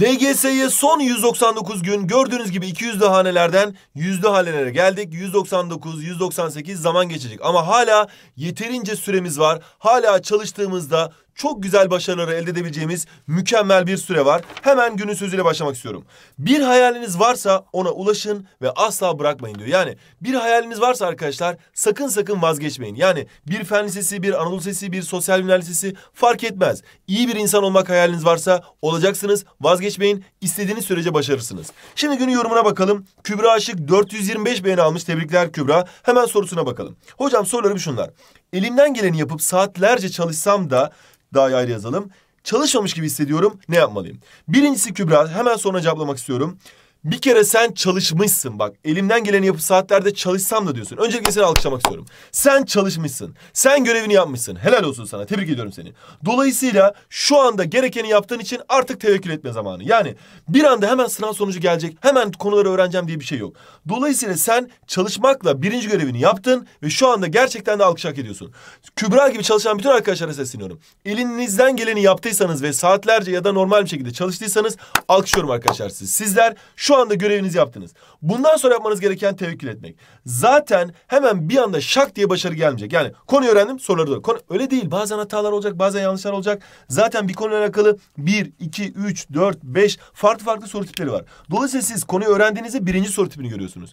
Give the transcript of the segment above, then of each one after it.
LGS'ye son 199 gün gördüğünüz gibi 200'lü hanelerden 100'lü hanelere geldik. 199, 198 zaman geçecek ama hala yeterince süremiz var. Hala çalıştığımızda çok güzel başarıları elde edebileceğimiz mükemmel bir süre var. Hemen günün sözüyle başlamak istiyorum. Bir hayaliniz varsa ona ulaşın ve asla bırakmayın diyor. Yani bir hayaliniz varsa arkadaşlar sakın sakın vazgeçmeyin. Yani bir fen lisesi, bir Anadolu Lisesi, bir sosyal bilimler lisesi fark etmez. İyi bir insan olmak hayaliniz varsa olacaksınız. Vazgeçmeyin. İstediğiniz sürece başarırsınız. Şimdi günün yorumuna bakalım. Kübra Aşık 425 beğeni almış. Tebrikler Kübra. Hemen sorusuna bakalım. Hocam sorularım şunlar. Elimden geleni yapıp saatlerce çalışsam da daha ayrı yazalım. Çalışmamış gibi hissediyorum. Ne yapmalıyım? Birincisi Kübra. Hemen sonra cevaplamak istiyorum. Bir kere sen çalışmışsın bak. Elimden geleni yapıp saatlerde çalışsam da diyorsun. Öncelikle seni alkışlamak istiyorum. Sen çalışmışsın. Sen görevini yapmışsın. Helal olsun sana. Tebrik ediyorum seni. Dolayısıyla şu anda gerekeni yaptığın için artık tevekkül etme zamanı. Yani bir anda hemen sınav sonucu gelecek. Hemen konuları öğreneceğim diye bir şey yok. Dolayısıyla sen çalışmakla birinci görevini yaptın ve şu anda gerçekten de alkış hak ediyorsun. Kübra gibi çalışan bütün arkadaşlara sesleniyorum. Elinizden geleni yaptıysanız ve saatlerce ya da normal bir şekilde çalıştıysanız alkışlıyorum arkadaşlar siz. Sizler şu şu anda görevinizi yaptınız. Bundan sonra yapmanız gereken tevekkül etmek. Zaten hemen bir anda şak diye başarı gelmeyecek. Yani konuyu öğrendim soruları da. Konu, öyle değil. Bazen hatalar olacak, bazen yanlışlar olacak. Zaten bir konuyla alakalı bir, iki, üç, dört, beş farklı farklı soru tipleri var. Dolayısıyla siz konuyu öğrendiğinizde birinci soru tipini görüyorsunuz.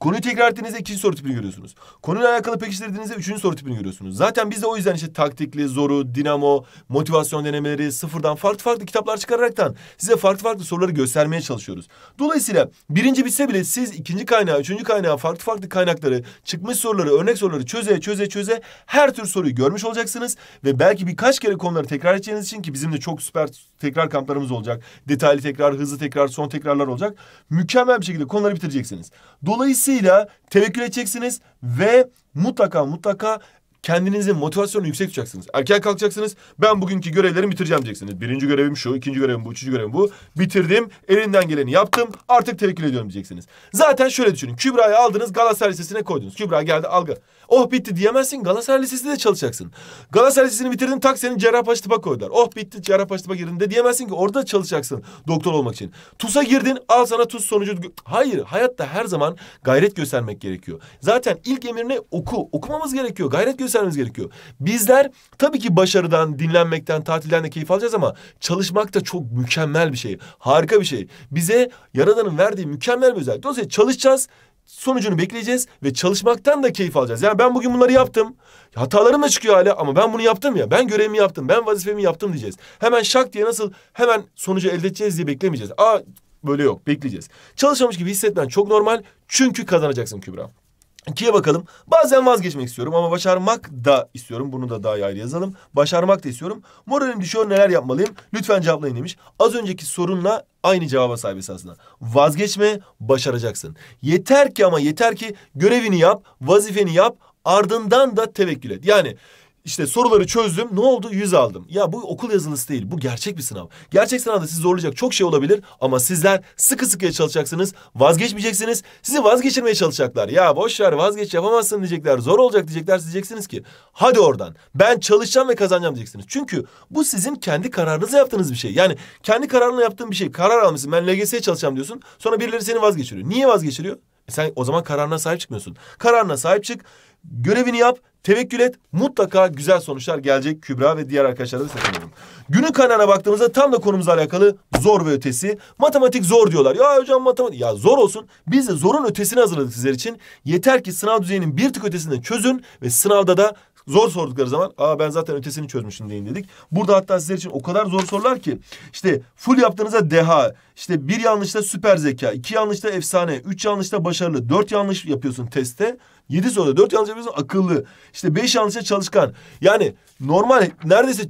Konuyu tekrar ettiğinizde ikinci soru tipini görüyorsunuz. Konuyla alakalı pekiştirdiğinizde üçüncü soru tipini görüyorsunuz. Zaten biz de o yüzden işte taktikli, zoru, dinamo, motivasyon denemeleri sıfırdan farklı farklı kitaplar çıkararaktan size farklı farklı soruları göstermeye çalışıyoruz. Dolayısıyla birinci bitse bile siz ikinci kaynağı, üçüncü kaynağı, farklı farklı kaynakları, çıkmış soruları, örnek soruları çöze çöze çöze her tür soruyu görmüş olacaksınız. Ve belki birkaç kere konuları tekrar edeceğiniz için ki bizim de çok süper tekrar kamplarımız olacak. Detaylı tekrar, hızlı tekrar, son tekrarlar olacak. Mükemmel bir şekilde konuları bitireceksiniz. Dolayısıyla Dolayısıyla tevekkül edeceksiniz ve mutlaka mutlaka kendinizin motivasyonu yüksek tutacaksınız. Erken kalkacaksınız. Ben bugünkü görevlerimi bitireceğim diyeceksiniz. Birinci görevim şu, ikinci görevim bu, üçüncü görevim bu. Bitirdim. Elinden geleni yaptım. Artık tevekkül ediyorum diyeceksiniz. Zaten şöyle düşünün. Kübra'yı aldınız Galatasaray Lisesi'ne koydunuz. Kübra geldi algı. Oh bitti diyemezsin. Galatasaray Lisesi'nde çalışacaksın. Galatasaray Lisesi'ni bitirdin tak seni Cerrahpaşa tıpa koydular. Oh bitti Cerrahpaşa tıpa girdin de diyemezsin ki orada çalışacaksın doktor olmak için. TUS'a girdin al sana TUS sonucu. Hayır hayatta her zaman gayret göstermek gerekiyor. Zaten ilk emirini Oku. Okumamız gerekiyor. Gayret göster göstermemiz gerekiyor. Bizler tabii ki başarıdan, dinlenmekten, tatilden de keyif alacağız ama çalışmak da çok mükemmel bir şey. Harika bir şey. Bize Yaradan'ın verdiği mükemmel bir özellik. Dolayısıyla çalışacağız, sonucunu bekleyeceğiz ve çalışmaktan da keyif alacağız. Yani ben bugün bunları yaptım. Hatalarım da çıkıyor hala ama ben bunu yaptım ya. Ben görevimi yaptım, ben vazifemi yaptım diyeceğiz. Hemen şak diye nasıl hemen sonucu elde edeceğiz diye beklemeyeceğiz. Aa böyle yok, bekleyeceğiz. Çalışmamış gibi hissetmen çok normal çünkü kazanacaksın Kübra. İkiye bakalım. Bazen vazgeçmek istiyorum ama başarmak da istiyorum. Bunu da daha ayrı yazalım. Başarmak da istiyorum. Moralim düşüyor neler yapmalıyım? Lütfen cevaplayın demiş. Az önceki sorunla aynı cevaba sahip esasında. Vazgeçme başaracaksın. Yeter ki ama yeter ki görevini yap, vazifeni yap. Ardından da tevekkül et. Yani işte soruları çözdüm. Ne oldu? 100 aldım. Ya bu okul yazılısı değil. Bu gerçek bir sınav. Gerçek sınavda sizi zorlayacak çok şey olabilir ama sizler sıkı sıkıya çalışacaksınız. Vazgeçmeyeceksiniz. Sizi vazgeçirmeye çalışacaklar. Ya boş ver vazgeç yapamazsın diyecekler. Zor olacak diyecekler. Siz diyeceksiniz ki hadi oradan. Ben çalışacağım ve kazanacağım diyeceksiniz. Çünkü bu sizin kendi kararınızla yaptığınız bir şey. Yani kendi kararınla yaptığın bir şey. Karar almışsın. Ben LGS'ye çalışacağım diyorsun. Sonra birileri seni vazgeçiriyor. Niye vazgeçiriyor? E sen o zaman kararına sahip çıkmıyorsun. Kararına sahip çık. Görevini yap, tevekkül et. Mutlaka güzel sonuçlar gelecek Kübra ve diğer arkadaşlara da sesleniyorum. Günün kaynağına baktığımızda tam da konumuzla alakalı zor ve ötesi. Matematik zor diyorlar. Ya hocam matematik... Ya zor olsun. Biz de zorun ötesini hazırladık sizler için. Yeter ki sınav düzeyinin bir tık ötesinde çözün ve sınavda da zor sordukları zaman aa ben zaten ötesini çözmüşüm deyin dedik. Burada hatta sizler için o kadar zor sorular ki işte full yaptığınızda deha, işte bir yanlışta süper zeka, iki yanlışta efsane, üç yanlışta başarılı, dört yanlış yapıyorsun teste. Yedi soruda dört yanlış yapıyorsun akıllı. İşte beş yanlışta çalışkan. Yani normal neredeyse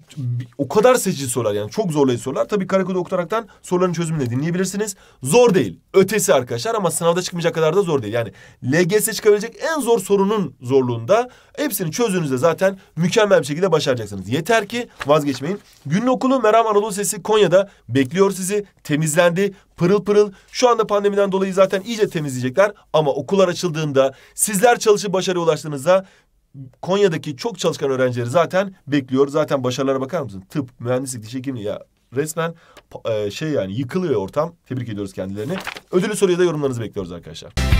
o kadar seçici sorular yani çok zorlayıcı sorular. Tabii karakoda okutaraktan soruların çözümünü de dinleyebilirsiniz. Zor değil. Ötesi arkadaşlar ama sınavda çıkmayacak kadar da zor değil. Yani LGS çıkabilecek en zor sorunun zorluğunda hepsini çözdüğünüzde zaten mükemmel bir şekilde başaracaksınız. Yeter ki vazgeçmeyin. Günün okulu Meram Anadolu Sesi Konya'da bekliyor sizi. Temizlendi temizlendi. Pırıl pırıl. Şu anda pandemiden dolayı zaten iyice temizleyecekler. Ama okullar açıldığında, sizler çalışıp başarıya ulaştığınızda Konya'daki çok çalışkan öğrencileri zaten bekliyor. Zaten başarılara bakar mısın? Tıp, mühendislik, diş hekimliği ya resmen e, şey yani yıkılıyor ortam. Tebrik ediyoruz kendilerini. Ödülü soruya da yorumlarınızı bekliyoruz arkadaşlar.